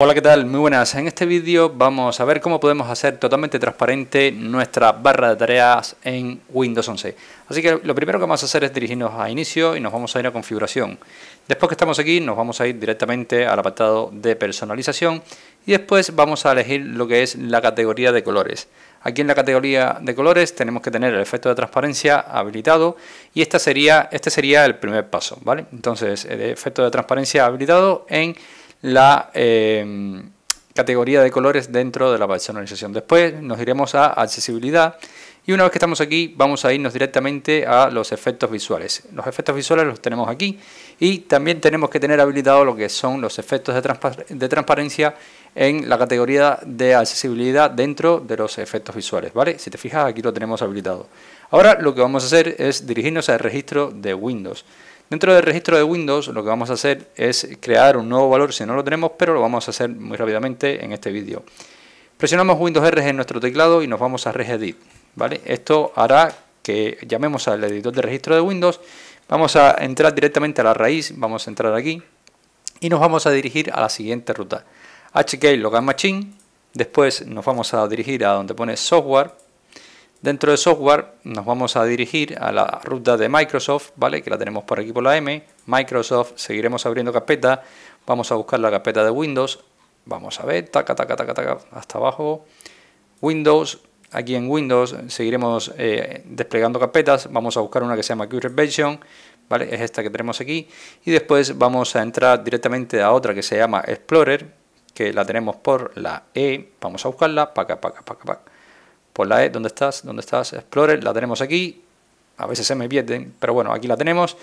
Hola, ¿qué tal? Muy buenas. En este vídeo vamos a ver cómo podemos hacer totalmente transparente nuestra barra de tareas en Windows 11. Así que lo primero que vamos a hacer es dirigirnos a inicio y nos vamos a ir a configuración. Después que estamos aquí nos vamos a ir directamente al apartado de personalización y después vamos a elegir lo que es la categoría de colores. Aquí en la categoría de colores tenemos que tener el efecto de transparencia habilitado y esta sería, este sería el primer paso. ¿vale? Entonces, el efecto de transparencia habilitado en la eh, categoría de colores dentro de la personalización. Después nos iremos a accesibilidad y una vez que estamos aquí vamos a irnos directamente a los efectos visuales. Los efectos visuales los tenemos aquí y también tenemos que tener habilitado lo que son los efectos de, de transparencia en la categoría de accesibilidad dentro de los efectos visuales. ¿vale? Si te fijas aquí lo tenemos habilitado. Ahora lo que vamos a hacer es dirigirnos al registro de Windows. Dentro del registro de Windows lo que vamos a hacer es crear un nuevo valor si no lo tenemos, pero lo vamos a hacer muy rápidamente en este vídeo. Presionamos Windows R en nuestro teclado y nos vamos a Regedit. ¿vale? Esto hará que llamemos al editor de registro de Windows. Vamos a entrar directamente a la raíz, vamos a entrar aquí y nos vamos a dirigir a la siguiente ruta. HK Local Machine, después nos vamos a dirigir a donde pone software Dentro de software nos vamos a dirigir a la ruta de Microsoft, ¿vale? Que la tenemos por aquí por la M. Microsoft, seguiremos abriendo carpeta. Vamos a buscar la carpeta de Windows. Vamos a ver, taca, taca, taca, taca, hasta abajo. Windows, aquí en Windows seguiremos eh, desplegando carpetas. Vamos a buscar una que se llama Current Version, ¿vale? Es esta que tenemos aquí. Y después vamos a entrar directamente a otra que se llama Explorer, que la tenemos por la E. Vamos a buscarla, paca, paca, paca, paca pues la E, ¿dónde estás? ¿Dónde estás? Explorer, la tenemos aquí, a veces se me pierden, pero bueno, aquí la tenemos.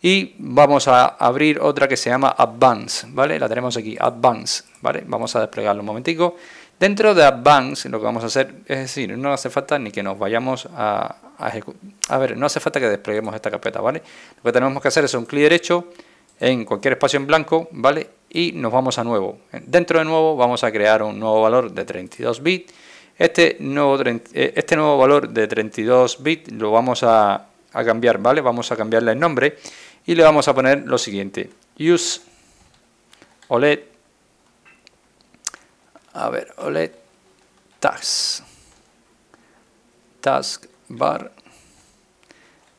Y vamos a abrir otra que se llama Advance, ¿vale? La tenemos aquí, Advance, ¿vale? Vamos a desplegarlo un momentico. Dentro de Advance lo que vamos a hacer, es decir, no hace falta ni que nos vayamos a, a ejecutar. A ver, no hace falta que despleguemos esta carpeta, ¿vale? Lo que tenemos que hacer es un clic derecho en cualquier espacio en blanco, ¿vale? Y nos vamos a nuevo. Dentro de nuevo vamos a crear un nuevo valor de 32 bits este nuevo, eh, este nuevo valor de 32 bits lo vamos a, a cambiar, ¿vale? Vamos a cambiarle el nombre y le vamos a poner lo siguiente. Use OLED. A ver, OLED Tags. Task bar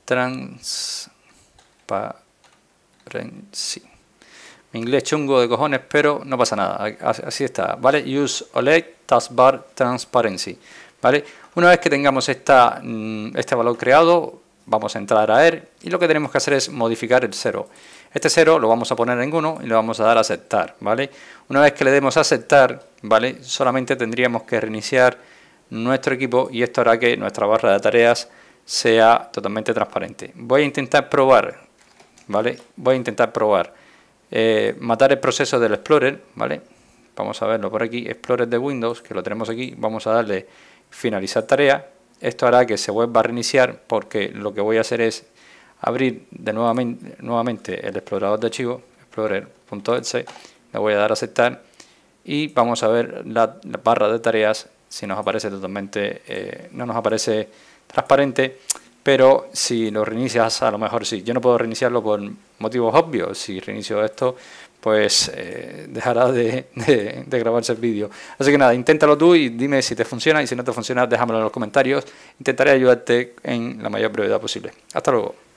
transparency inglés chungo de cojones, pero no pasa nada. Así está, ¿vale? Use OLED Taskbar Transparency, ¿vale? Una vez que tengamos esta, mm, este valor creado, vamos a entrar a él. y lo que tenemos que hacer es modificar el 0. Este 0 lo vamos a poner en 1 y le vamos a dar a aceptar, ¿vale? Una vez que le demos a aceptar, ¿vale? Solamente tendríamos que reiniciar nuestro equipo y esto hará que nuestra barra de tareas sea totalmente transparente. Voy a intentar probar, ¿vale? Voy a intentar probar. Eh, matar el proceso del Explorer, ¿vale? Vamos a verlo por aquí, Explorer de Windows, que lo tenemos aquí. Vamos a darle finalizar tarea. Esto hará que se vuelva a reiniciar porque lo que voy a hacer es abrir de nuevamente, nuevamente el explorador de archivos, explorer.exe, le voy a dar a aceptar y vamos a ver la, barra de tareas si nos aparece totalmente, eh, no nos aparece transparente pero si lo reinicias, a lo mejor sí. Yo no puedo reiniciarlo por motivos obvios. Si reinicio esto, pues eh, dejará de, de, grabarse el vídeo. Así que nada, inténtalo tú y dime si te funciona y si no te funciona, déjamelo en los comentarios. Intentaré ayudarte en la mayor brevedad posible. Hasta luego.